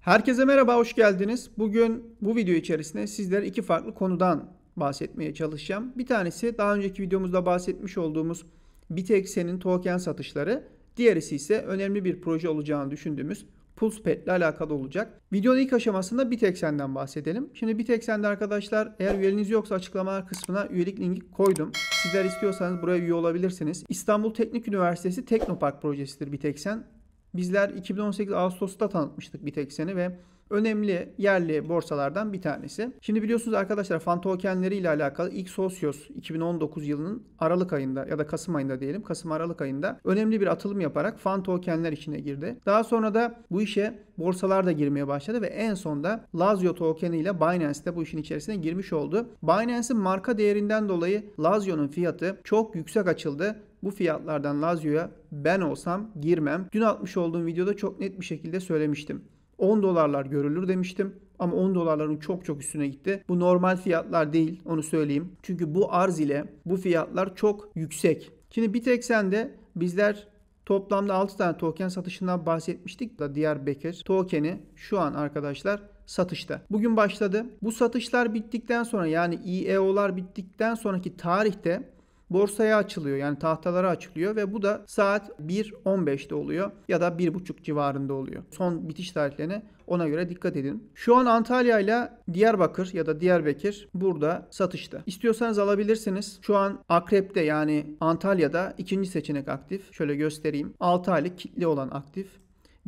Herkese merhaba, hoş geldiniz. Bugün bu video içerisinde sizlere iki farklı konudan bahsetmeye çalışacağım. Bir tanesi daha önceki videomuzda bahsetmiş olduğumuz Bitexen'in token satışları. Diğerisi ise önemli bir proje olacağını düşündüğümüz PulsePad ile alakalı olacak. Videonun ilk aşamasında Bitexen'den bahsedelim. Şimdi Bitexen'de arkadaşlar eğer üyeliğiniz yoksa açıklamalar kısmına üyelik linki koydum. Sizler istiyorsanız buraya üye olabilirsiniz. İstanbul Teknik Üniversitesi Teknopark projesidir Bitexen. Bizler 2018 Ağustos'ta tanıtmıştık Bitexen'i ve önemli yerli borsalardan bir tanesi. Şimdi biliyorsunuz arkadaşlar fan tokenleri ile alakalı ilk sosyos 2019 yılının Aralık ayında ya da Kasım ayında diyelim Kasım Aralık ayında önemli bir atılım yaparak fan tokenler içine girdi. Daha sonra da bu işe borsalar da girmeye başladı ve en sonda Lazio tokeni ile Binance de bu işin içerisine girmiş oldu. Binance'in marka değerinden dolayı Lazio'nun fiyatı çok yüksek açıldı bu fiyatlardan Lazio'ya ben olsam girmem. Dün atmış olduğum videoda çok net bir şekilde söylemiştim. 10 dolarlar görülür demiştim. Ama 10 dolarların çok çok üstüne gitti. Bu normal fiyatlar değil onu söyleyeyim. Çünkü bu arz ile bu fiyatlar çok yüksek. Şimdi Bitexen'de bizler toplamda 6 tane token satışından bahsetmiştik. Da diğer Beker token'i şu an arkadaşlar satışta. Bugün başladı. Bu satışlar bittikten sonra yani IEO'lar bittikten sonraki tarihte borsaya açılıyor. Yani tahtalara açılıyor ve bu da saat 1.15'te oluyor ya da 1.30 civarında oluyor. Son bitiş tarihlerine ona göre dikkat edin. Şu an Antalya ile Diyarbakır ya da Diyarbakır burada satışta. İstiyorsanız alabilirsiniz. Şu an Akrep'te yani Antalya'da ikinci seçenek aktif. Şöyle göstereyim. 6 aylık kitli olan aktif.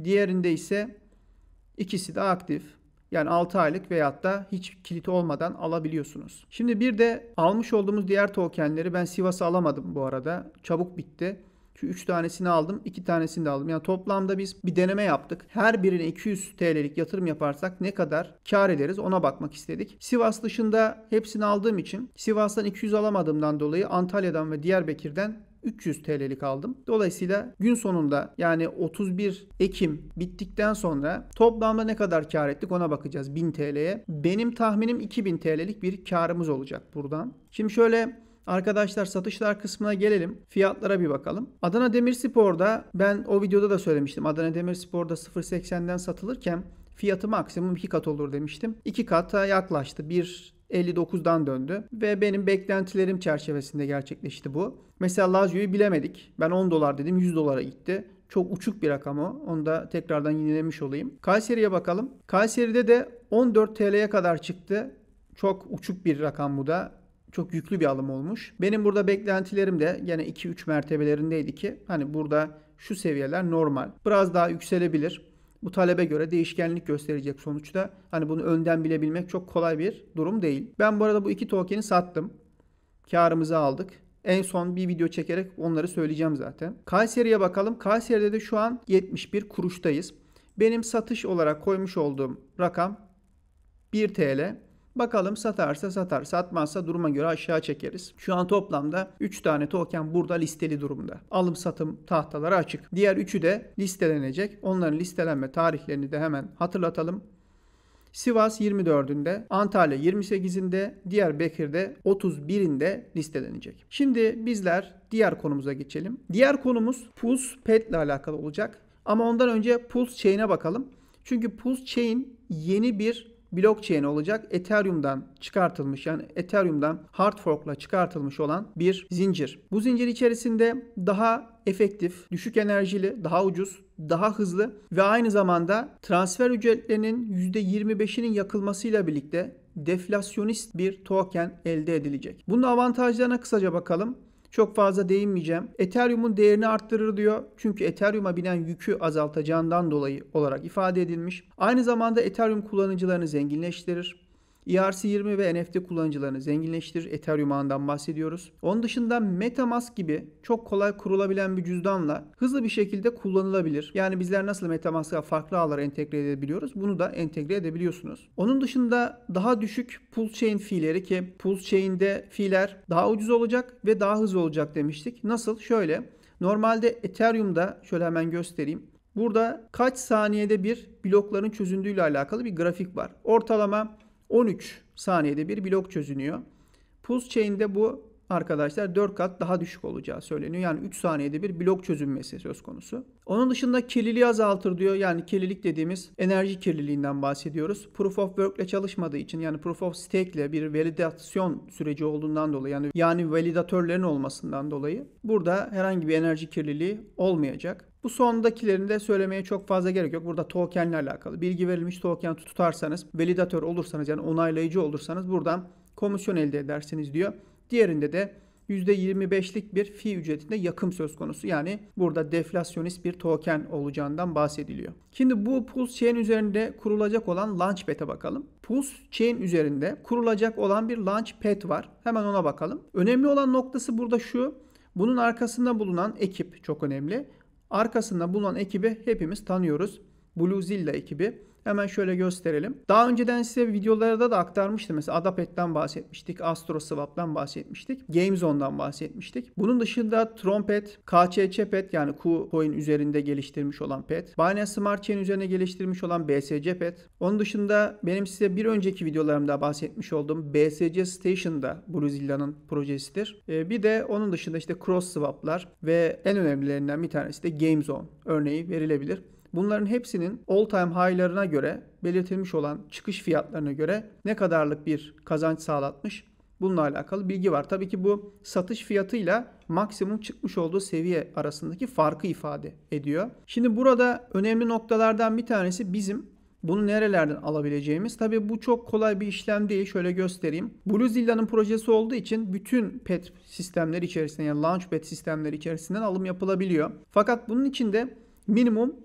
Diğerinde ise ikisi de aktif. Yani 6 aylık veyahut da hiç kilit olmadan alabiliyorsunuz. Şimdi bir de almış olduğumuz diğer tokenleri ben Sivas'ı alamadım bu arada. Çabuk bitti. Şu 3 tanesini aldım, 2 tanesini de aldım. Yani toplamda biz bir deneme yaptık. Her birine 200 TL'lik yatırım yaparsak ne kadar kar ederiz ona bakmak istedik. Sivas dışında hepsini aldığım için Sivas'tan 200 alamadığımdan dolayı Antalya'dan ve Diyarbakır'dan 300 TL'lik aldım. Dolayısıyla gün sonunda yani 31 Ekim bittikten sonra toplamda ne kadar kar ettik ona bakacağız 1000 TL'ye. Benim tahminim 2000 TL'lik bir karımız olacak buradan. Şimdi şöyle Arkadaşlar satışlar kısmına gelelim. Fiyatlara bir bakalım. Adana Demirspor'da ben o videoda da söylemiştim. Adana Demirspor'da 0.80'den satılırken fiyatı maksimum 2 kat olur demiştim. 2 kata yaklaştı. 1 59'dan döndü ve benim beklentilerim çerçevesinde gerçekleşti bu. Mesela Lazio'yu bilemedik. Ben 10 dolar dedim 100 dolara gitti. Çok uçuk bir rakam o. Onu da tekrardan yenilemiş olayım. Kayseri'ye bakalım. Kayseri'de de 14 TL'ye kadar çıktı. Çok uçuk bir rakam bu da çok yüklü bir alım olmuş. Benim burada beklentilerim de yine 2-3 mertebelerindeydi ki hani burada şu seviyeler normal. Biraz daha yükselebilir bu talebe göre değişkenlik gösterecek sonuçta. Hani bunu önden bilebilmek çok kolay bir durum değil. Ben bu arada bu iki token'i sattım. Karımızı aldık. En son bir video çekerek onları söyleyeceğim zaten. Kayseri'ye bakalım. Kayseri'de de şu an 71 kuruştayız. Benim satış olarak koymuş olduğum rakam 1 TL. Bakalım satarsa satar, satmazsa duruma göre aşağı çekeriz. Şu an toplamda 3 tane token burada listeli durumda. Alım satım tahtaları açık. Diğer 3'ü de listelenecek. Onların listelenme tarihlerini de hemen hatırlatalım. Sivas 24'ünde, Antalya 28'inde, Diyarbakır'da 31'inde listelenecek. Şimdi bizler diğer konumuza geçelim. Diğer konumuz Pulse Pet ile alakalı olacak. Ama ondan önce Pulse Chain'e bakalım. Çünkü Pulse Chain yeni bir blockchain olacak Ethereum'dan çıkartılmış yani Ethereum'dan hard fork'la çıkartılmış olan bir zincir. Bu zincir içerisinde daha efektif, düşük enerjili, daha ucuz, daha hızlı ve aynı zamanda transfer ücretlerinin %25'inin yakılmasıyla birlikte deflasyonist bir token elde edilecek. Bunun avantajlarına kısaca bakalım. Çok fazla değinmeyeceğim. Ethereum'un değerini arttırır diyor. Çünkü Ethereum'a binen yükü azaltacağından dolayı olarak ifade edilmiş. Aynı zamanda Ethereum kullanıcılarını zenginleştirir. ERC20 ve NFT kullanıcılarını zenginleştirir Ethereum ağından bahsediyoruz. Onun dışında MetaMask gibi çok kolay kurulabilen bir cüzdanla hızlı bir şekilde kullanılabilir. Yani bizler nasıl MetaMask'a farklı ağlara entegre edebiliyoruz? Bunu da entegre edebiliyorsunuz. Onun dışında daha düşük pool chain fiilleri ki pool chain'de fiiller daha ucuz olacak ve daha hızlı olacak demiştik. Nasıl? Şöyle. Normalde Ethereum'da şöyle hemen göstereyim. Burada kaç saniyede bir blokların çözündüğüyle alakalı bir grafik var. Ortalama 13 saniyede bir blok çözünüyor. Pulse chain'de bu arkadaşlar 4 kat daha düşük olacağı söyleniyor. Yani 3 saniyede bir blok çözünmesi söz konusu. Onun dışında kirliliği azaltır diyor. Yani kirlilik dediğimiz enerji kirliliğinden bahsediyoruz. Proof of Work ile çalışmadığı için yani Proof of Stake ile bir validasyon süreci olduğundan dolayı yani yani validatörlerin olmasından dolayı burada herhangi bir enerji kirliliği olmayacak. Bu sondakilerini de söylemeye çok fazla gerek yok. Burada tokenle alakalı. Bilgi verilmiş token tutarsanız, validatör olursanız yani onaylayıcı olursanız buradan komisyon elde edersiniz diyor. Diğerinde de %25'lik bir fi ücretinde yakım söz konusu. Yani burada deflasyonist bir token olacağından bahsediliyor. Şimdi bu Pulse Chain üzerinde kurulacak olan Launchpad'e bakalım. Pulse Chain üzerinde kurulacak olan bir Launchpad var. Hemen ona bakalım. Önemli olan noktası burada şu. Bunun arkasında bulunan ekip çok önemli. Arkasında bulunan ekibi hepimiz tanıyoruz. Bluezilla ekibi. Hemen şöyle gösterelim. Daha önceden size videolarda da aktarmıştım. Mesela Adapet'ten bahsetmiştik. astro AstroSwap'tan bahsetmiştik. GameZone'dan bahsetmiştik. Bunun dışında Trompet, pet yani KuCoin üzerinde geliştirmiş olan pet. Binance Smart Chain üzerine geliştirmiş olan BSC pet. Onun dışında benim size bir önceki videolarımda bahsetmiş olduğum BSC Station'da Bruzilla'nın projesidir. Ee, bir de onun dışında işte cross swap'lar ve en önemlilerinden bir tanesi de GameZone örneği verilebilir. Bunların hepsinin all time high'larına göre belirtilmiş olan çıkış fiyatlarına göre ne kadarlık bir kazanç sağlatmış? Bununla alakalı bilgi var. Tabii ki bu satış fiyatıyla maksimum çıkmış olduğu seviye arasındaki farkı ifade ediyor. Şimdi burada önemli noktalardan bir tanesi bizim bunu nerelerden alabileceğimiz? Tabii bu çok kolay bir işlem değil. Şöyle göstereyim. Bluezilla'nın projesi olduğu için bütün pet sistemler içerisinden yani launch pet sistemleri içerisinden alım yapılabiliyor. Fakat bunun için de minimum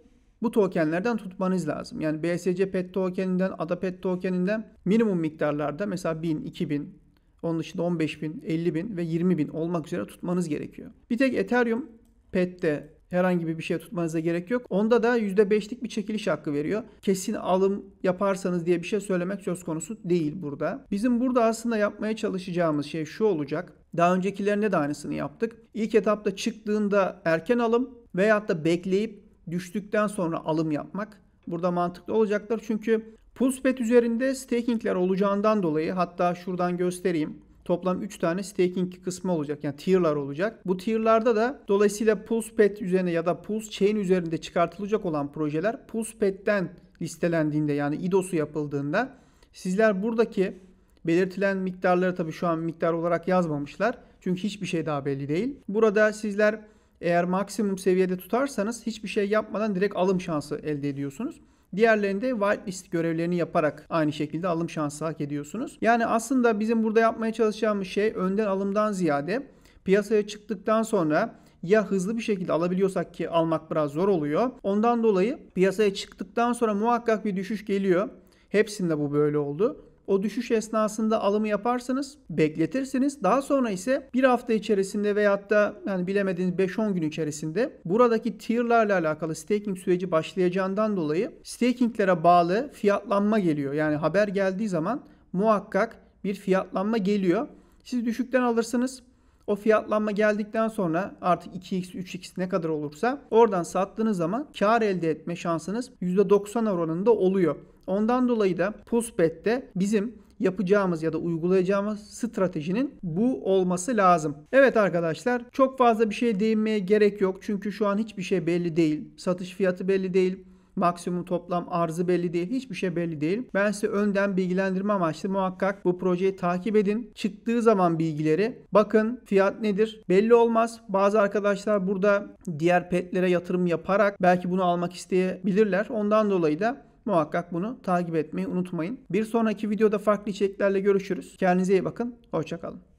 bu tokenlerden tutmanız lazım. Yani BSC PET tokeninden, ADA PET tokeninden minimum miktarlarda mesela 1000, 2000, onun dışında 15.000, 50.000 ve 20.000 olmak üzere tutmanız gerekiyor. Bir tek Ethereum PET'te herhangi bir şey tutmanıza gerek yok. Onda da %5'lik bir çekiliş hakkı veriyor. Kesin alım yaparsanız diye bir şey söylemek söz konusu değil burada. Bizim burada aslında yapmaya çalışacağımız şey şu olacak. Daha öncekilerinde de aynısını yaptık. İlk etapta çıktığında erken alım veyahut da bekleyip düştükten sonra alım yapmak burada mantıklı olacaktır. Çünkü Pulsepet üzerinde stakingler olacağından dolayı hatta şuradan göstereyim. Toplam 3 tane staking kısmı olacak. Yani tier'lar olacak. Bu tier'larda da dolayısıyla Pulsepet üzerine ya da Pulse Chain üzerinde çıkartılacak olan projeler Pulsepet'ten listelendiğinde yani IDOS'u yapıldığında sizler buradaki belirtilen miktarları tabii şu an miktar olarak yazmamışlar. Çünkü hiçbir şey daha belli değil. Burada sizler eğer maksimum seviyede tutarsanız hiçbir şey yapmadan direkt alım şansı elde ediyorsunuz. Diğerlerinde whitelist görevlerini yaparak aynı şekilde alım şansı hak ediyorsunuz. Yani aslında bizim burada yapmaya çalışacağımız şey önden alımdan ziyade piyasaya çıktıktan sonra ya hızlı bir şekilde alabiliyorsak ki almak biraz zor oluyor. Ondan dolayı piyasaya çıktıktan sonra muhakkak bir düşüş geliyor. Hepsinde bu böyle oldu. O düşüş esnasında alımı yaparsınız, bekletirsiniz. Daha sonra ise bir hafta içerisinde veya da yani bilemediğiniz 5-10 gün içerisinde buradaki tier'larla alakalı staking süreci başlayacağından dolayı stakinglere bağlı fiyatlanma geliyor. Yani haber geldiği zaman muhakkak bir fiyatlanma geliyor. Siz düşükten alırsınız. O fiyatlanma geldikten sonra artık 2x, 3x ne kadar olursa oradan sattığınız zaman kar elde etme şansınız %90 oranında oluyor. Ondan dolayı da postbette bizim yapacağımız ya da uygulayacağımız stratejinin bu olması lazım. Evet arkadaşlar çok fazla bir şey değinmeye gerek yok. Çünkü şu an hiçbir şey belli değil. Satış fiyatı belli değil. Maksimum toplam arzı belli değil. Hiçbir şey belli değil. Ben size önden bilgilendirme amaçlı muhakkak bu projeyi takip edin. Çıktığı zaman bilgileri bakın fiyat nedir belli olmaz. Bazı arkadaşlar burada diğer petlere yatırım yaparak belki bunu almak isteyebilirler. Ondan dolayı da muhakkak bunu takip etmeyi unutmayın. Bir sonraki videoda farklı içeriklerle görüşürüz. Kendinize iyi bakın. Hoşçakalın.